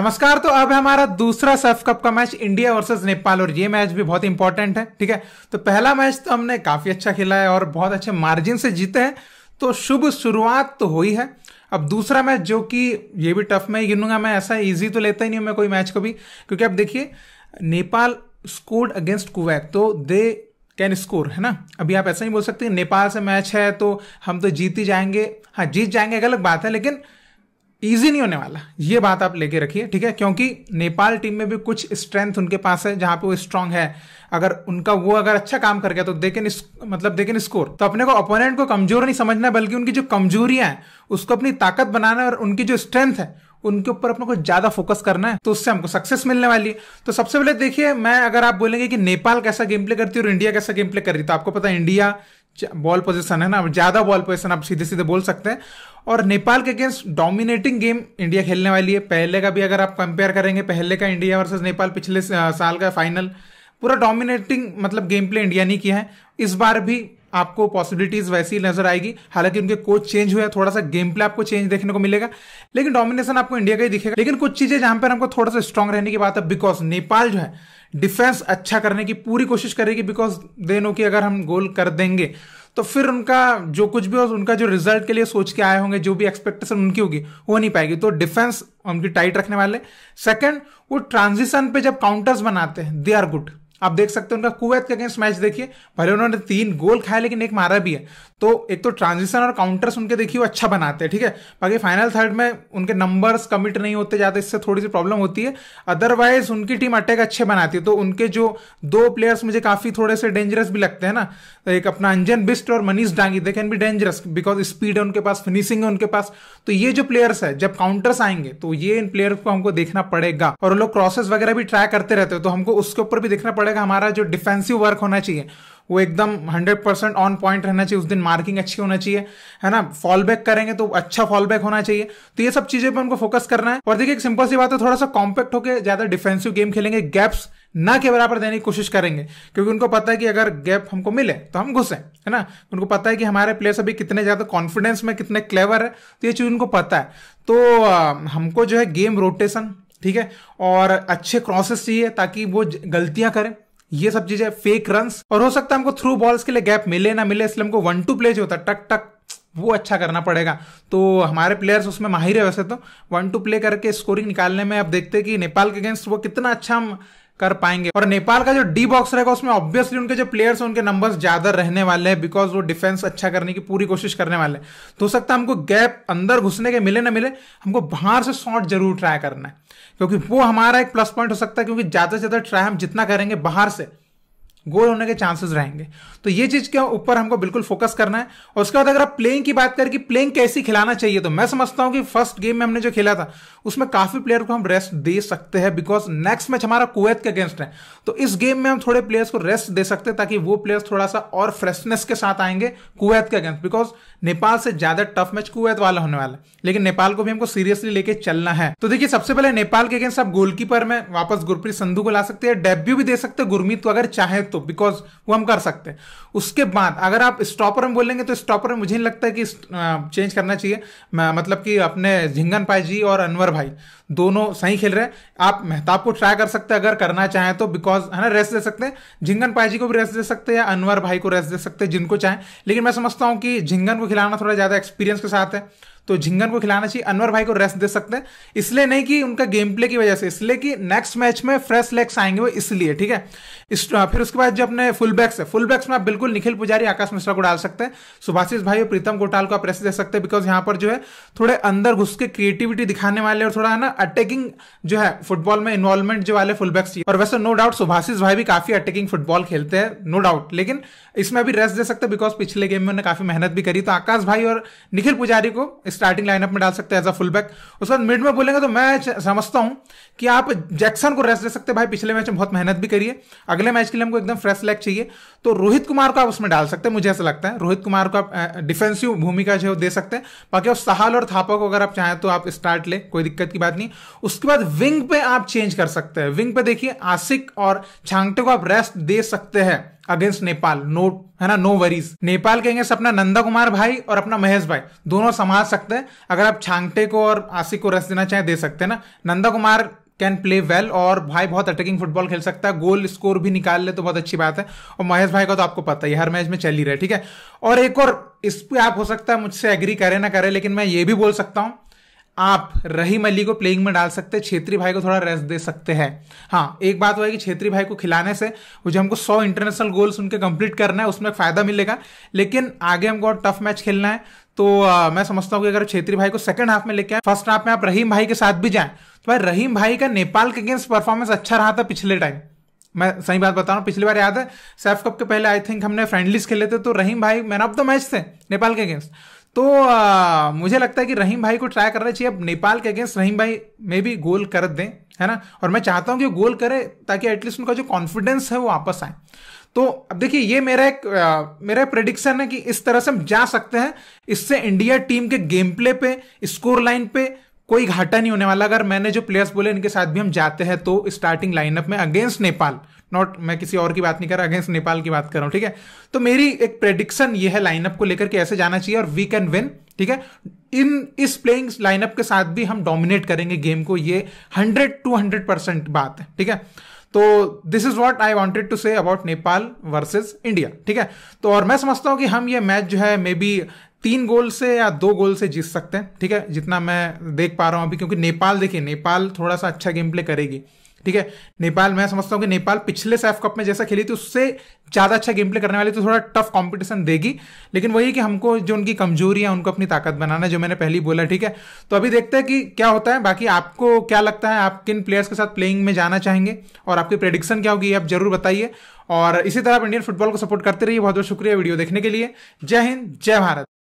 नमस्कार तो अब हमारा दूसरा सेफ कप का मैच इंडिया वर्सेस नेपाल और ये मैच भी बहुत इंपॉर्टेंट है ठीक है तो पहला मैच तो हमने काफी अच्छा खेला है और बहुत अच्छे मार्जिन से जीते हैं तो शुभ शुरुआत तो हुई है अब दूसरा मैच जो कि ये भी टफ में गिनूंगा मैं ऐसा इजी तो लेता ही नहीं हूं मैं कोई मैच को भी क्योंकि अब देखिए नेपाल स्कोर्ड अगेंस्ट कुवैत तो दे कैन स्कोर है ना अभी आप ऐसा नहीं बोल सकते नेपाल से मैच है तो हम तो जीत ही जाएंगे हाँ जीत जाएंगे एक अलग बात है लेकिन इजी नहीं होने वाला ये बात आप लेके रखिए ठीक है क्योंकि नेपाल टीम में भी कुछ स्ट्रेंथ उनके पास है जहां पे वो स्ट्रांग है अगर उनका वो अगर अच्छा काम कर गया तो देखे मतलब दे स्कोर तो अपने को अपोनेंट को कमजोर नहीं समझना बल्कि उनकी जो कमजोरियां हैं उसको अपनी ताकत बनाना और उनकी जो स्ट्रेंथ है उनके ऊपर अपने को ज्यादा फोकस करना है तो उससे हमको सक्सेस मिलने वाली है तो सबसे पहले देखिए मैं अगर आप बोलेंगे कि नेपाल कैसा गेम प्ले करती है और इंडिया कैसा गेम प्ले कर रही तो आपको पता है इंडिया बॉल पोजीशन है ना ज्यादा बॉल पोजीशन आप सीधे सीधे बोल सकते हैं और नेपाल के अगेंस्ट डोमिनेटिंग गेम इंडिया खेलने वाली है पहले का भी अगर आप कंपेयर करेंगे पहले का इंडिया वर्सेस नेपाल पिछले साल का फाइनल पूरा डोमिनेटिंग मतलब गेम प्ले इंडिया ने किया है इस बार भी आपको पॉसिबिलिटीज वैसी नजर आएगी हालांकि उनके कोच चेंज हुए थोड़ा सा गेम प्ले आपको चेंज देखने को मिलेगा लेकिन डोमिनेशन आपको इंडिया का ही दिखेगा लेकिन कुछ चीजें जहां पर हमको थोड़ा सा स्ट्रांग रहने की बात है बिकॉज नेपाल जो है डिफेंस अच्छा करने की पूरी कोशिश करेगी बिकॉज दे नो कि अगर हम गोल कर देंगे तो फिर उनका जो कुछ भी हो उनका जो रिजल्ट के लिए सोच के आए होंगे जो भी एक्सपेक्टेशन उनकी होगी वो नहीं पाएगी तो डिफेंस उनकी टाइट रखने वाले सेकंड वो ट्रांजिशन पे जब काउंटर्स बनाते हैं दे आर गुड आप देख सकते हैं उनका कुवैत के अगेंस्ट मैच देखिए भले उन्होंने तीन गोल खाए लेकिन एक मारा भी है तो एक तो ट्रांजिशन और काउंटर्स उनके देखिए वो अच्छा बनाते हैं ठीक है बाकी फाइनल थर्ड में उनके नंबर्स कमिट नहीं होते जाते इससे थोड़ी सी प्रॉब्लम होती है अदरवाइज उनकी टीम अटैक अच्छे बनाती है तो उनके जो दो प्लेयर्स मुझे काफ़ी थोड़े से डेंजरस भी लगते हैं ना तो एक अपना अंजन बिस्ट और Manish Dangi they can be dangerous because speed है उनके पास फिनिशिंग है उनके पास तो ये जो प्लेयर्स है जब काउंटर्स आएंगे तो ये इन प्लेयर्स को हमको देखना पड़ेगा और लोग क्रॉसेस वगैरह भी ट्राई करते रहते हैं तो हमको उसके ऊपर भी देखना पड़ेगा पड़ेगा हमारा जो डिफेंसिव वर्क होना चाहिए वो एकदम 100 परसेंट ऑन पॉइंट रहना चाहिए उस दिन मार्किंग अच्छी होना चाहिए है ना फॉल बैक करेंगे तो अच्छा फॉल बैक होना चाहिए तो ये सब चीज़ें पर हमको फोकस करना है और देखिए एक सिंपल सी बात है थोड़ा सा कॉम्पैक्ट होकर ज़्यादा डिफेंसिव गेम खेलेंगे गैप्स ना के बराबर देने की कोशिश करेंगे क्योंकि उनको पता है कि अगर गैप हमको मिले तो हम घुसे है ना उनको पता है कि हमारे प्लेयर्स अभी कितने ज़्यादा कॉन्फिडेंस में कितने क्लेवर है तो ये चीज़ उनको पता है तो हमको जो है गेम रोटेशन ठीक है और अच्छे क्रॉसेस चाहिए ताकि वो गलतियां करें ये सब चीजें फेक रन और हो सकता है हमको थ्रू बॉल्स के लिए गैप मिले ना मिले इसलिए हमको वन टू प्ले जो होता है टक टक वो अच्छा करना पड़ेगा तो हमारे प्लेयर्स उसमें माहिर है वैसे तो वन टू प्ले करके स्कोरिंग निकालने में अब देखते हैं कि नेपाल के अगेंस्ट वो कितना अच्छा हम कर पाएंगे और नेपाल का जो डी बॉक्स रहेगा उसमें ऑब्वियसली उनके जो प्लेयर्स उनके नंबर्स ज्यादा रहने वाले हैं बिकॉज वो डिफेंस अच्छा करने की पूरी कोशिश करने वाले हैं तो हो सकता है हमको गैप अंदर घुसने के मिले ना मिले हमको बाहर से शॉट जरूर ट्राई करना है क्योंकि वो हमारा एक प्लस पॉइंट हो सकता है क्योंकि ज्यादा से ज्यादा ट्राई हम जितना करेंगे बाहर से गोल होने के चांसेस रहेंगे तो ये चीज के ऊपर हमको बिल्कुल फोकस करना है और उसके बाद अगर आप प्लेइंग की बात करें कि प्लेइंग कैसी खिलाना चाहिए तो मैं समझता हूं कि फर्स्ट गेम में हमने जो खेला था उसमें काफी प्लेयर को हम रेस्ट दे सकते हैं बिकॉज नेक्स्ट मैच हमारा कुवैत के अगेंस्ट है तो इस गेम में हम थोड़े प्लेयर्स को रेस्ट दे सकते हैं ताकि वो प्लेयर्स थोड़ा सा और फ्रेशनेस के साथ आएंगे कुवैत के अगेंस्ट बिकॉज नेपाल से ज्यादा टफ मैच कुवैत वाला होने वाला है लेकिन नेपाल को भी हमको सीरियसली लेके चलना है तो देखिए सबसे पहले नेपाल के अगेंस्ट आप गोलकीपर में वापस गुरप्रीत संधू को ला सकते हैं डेब्यू भी दे सकते हैं गुरमीत को तो अगर चाहे तो तो बिकॉज वो हम कर सकते हैं उसके बाद अगर आप स्टॉपर में बोलेंगे तो स्टॉपर में मुझे नहीं लगता है कि चेंज करना चाहिए मतलब कि अपने झिंगन पाई जी और अनवर भाई दोनों सही खेल रहे हैं आप मेहताब को ट्राई कर सकते हैं अगर करना चाहें तो बिकॉज है ना रेस्ट दे सकते हैं झिंगन पाई जी को भी रेस्ट दे सकते हैं या अनवर भाई को रेस्ट दे सकते हैं जिनको चाहें लेकिन मैं समझता हूँ कि झिंगन को खिलाना थोड़ा ज़्यादा एक्सपीरियंस के साथ है तो झिंगन को खिलाना चाहिए अनवर भाई को रेस्ट दे सकते हैं इसलिए नहीं कि उनका गेम प्ले की वजह से इसलिए कि नेक्स्ट मैच में फ्रेश लेग्स आएंगे वो इसलिए ठीक है इस फिर उसके बाद जो अपने फुल बैक्स है फुल बैक्स में आप बिल्कुल निखिल पुजारी आकाश मिश्रा को डाल सकते हैं सुभाषिष भाई और प्रीतम गोटाल को आप रेस्ट दे सकते हैं बिकॉज यहाँ पर जो है थोड़े अंदर घुस के क्रिएटिविटी दिखाने वाले और थोड़ा ना अटैकिंग जो है फुटबॉल में इन्वॉल्वमेंट जो वाले फुल बैक्स और वैसे नो डाउट सुभाषिष भाई भी काफी अटैकिंग फुटबॉल खेलते हैं नो डाउट लेकिन इसमें अभी रेस्ट दे सकते हैं बिकॉज पिछले गेम में उन्होंने काफी मेहनत भी करी तो आकाश भाई और निखिल पुजारी को इस स्टार्टिंग लाइनअप में डाल सकते हैं एज अ फुल बैक उसके बाद मिड में बोलेंगे तो मैं समझता हूँ कि आप जैक्सन को रेस्ट दे सकते हैं भाई पिछले मैच में बहुत मेहनत भी करिए अगले मैच के लिए हमको एकदम फ्रेश लेग चाहिए तो रोहित कुमार को आप उसमें डाल सकते हैं मुझे ऐसा लगता है रोहित कुमार को आप डिफेंसिव भूमिका जो दे सकते हैं बाकी आप सहाल और थापा को अगर आप चाहें तो आप स्टार्ट ले कोई दिक्कत की बात नहीं उसके बाद विंग पे आप चेंज कर सकते हैं विंग पे देखिए आसिक और छांगटे को आप रेस्ट दे सकते हैं अगेंस्ट नेपाल नो है ना नो वरीज नेपाल के अगेंस्ट अपना नंदा कुमार भाई और अपना महेश भाई दोनों संभाल सकते हैं अगर आप छांगटे को और आसिक को रस देना चाहे दे सकते हैं ना Nanda Kumar can play well और भाई बहुत अटैकिंग फुटबॉल खेल सकता है गोल स्कोर भी निकाल ले तो बहुत अच्छी बात है और महेश भाई का तो आपको पता है हर मैच में चल ही रहा है ठीक है और एक और इस पर आप हो सकता है मुझसे एग्री करें ना करें लेकिन मैं ये भी बोल सकता हूँ आप रहीम अली को प्लेइंग में डाल सकते हैं छेत्री भाई को थोड़ा रेस्ट दे सकते हैं हाँ एक बात है कि छेत्री भाई को खिलाने से मुझे हमको सौ इंटरनेशनल गोल्स उनके कंप्लीट करना है उसमें फायदा मिलेगा लेकिन आगे हमको और टफ मैच खेलना है तो आ, मैं समझता हूँ कि अगर छेत्री भाई को सेकंड हाफ में लेके आए फर्स्ट हाफ में आप रहीम भाई के साथ भी जाएं तो भाई रहीम भाई का नेपाल के अगेंस्ट परफॉर्मेंस अच्छा रहा था पिछले टाइम मैं सही बात बता रहा हूँ पिछली बार याद है सैफ कप के पहले आई थिंक हमने फ्रेंडलीस खेले थे तो रहीम भाई मैन ऑफ द मैच थे नेपाल के अगेंस्ट तो आ, मुझे लगता है कि रहीम भाई को ट्राई करना चाहिए अब नेपाल के अगेंस्ट रहीम भाई मे भी गोल कर दें है ना और मैं चाहता हूं कि गोल करे ताकि एटलीस्ट उनका जो कॉन्फिडेंस है वो वापस आए तो अब देखिए ये मेरा एक आ, मेरा प्रेडिक्शन है कि इस तरह से हम जा सकते हैं इससे इंडिया टीम के गेम प्ले पे स्कोर लाइन पे कोई घाटा नहीं होने वाला अगर मैंने जो प्लेयर्स बोले इनके साथ भी हम जाते हैं तो स्टार्टिंग लाइनअप में अगेंस्ट नेपाल नॉट मैं किसी और की बात नहीं कर रहा अगेंस्ट नेपाल की बात कर रहा हूँ ठीक है तो मेरी एक प्रेडिक्शन ये है लाइनअप को लेकर के ऐसे जाना चाहिए और वी कैन विन ठीक है इन इस प्लेइंग लाइनअप के साथ भी हम डोमिनेट करेंगे गेम को ये हंड्रेड टू हंड्रेड परसेंट बात है ठीक है तो this is what I wanted to say about Nepal versus India ठीक है तो और मैं समझता हूँ कि हम ये मैच जो है मे बी तीन गोल से या दो गोल से जीत सकते हैं ठीक है जितना मैं देख पा रहा हूँ अभी क्योंकि नेपाल देखिए नेपाल थोड़ा सा अच्छा गेम प्ले करेगी ठीक है नेपाल मैं समझता हूँ कि नेपाल पिछले सेफ कप में जैसा खेली थी उससे ज़्यादा अच्छा गेम प्ले करने वाली तो थोड़ा टफ कॉम्पिटिशन देगी लेकिन वही कि हमको जो उनकी कमजोरी है उनको अपनी ताकत बनाना है जो मैंने पहले बोला ठीक है तो अभी देखते हैं कि क्या होता है बाकी आपको क्या लगता है आप किन प्लेयर्स के साथ प्लेइंग में जाना चाहेंगे और आपकी प्रेडिक्शन क्या होगी आप जरूर बताइए और इसी तरह आप इंडियन फुटबॉल को सपोर्ट करते रहिए बहुत बहुत शुक्रिया वीडियो देखने के लिए जय हिंद जय भारत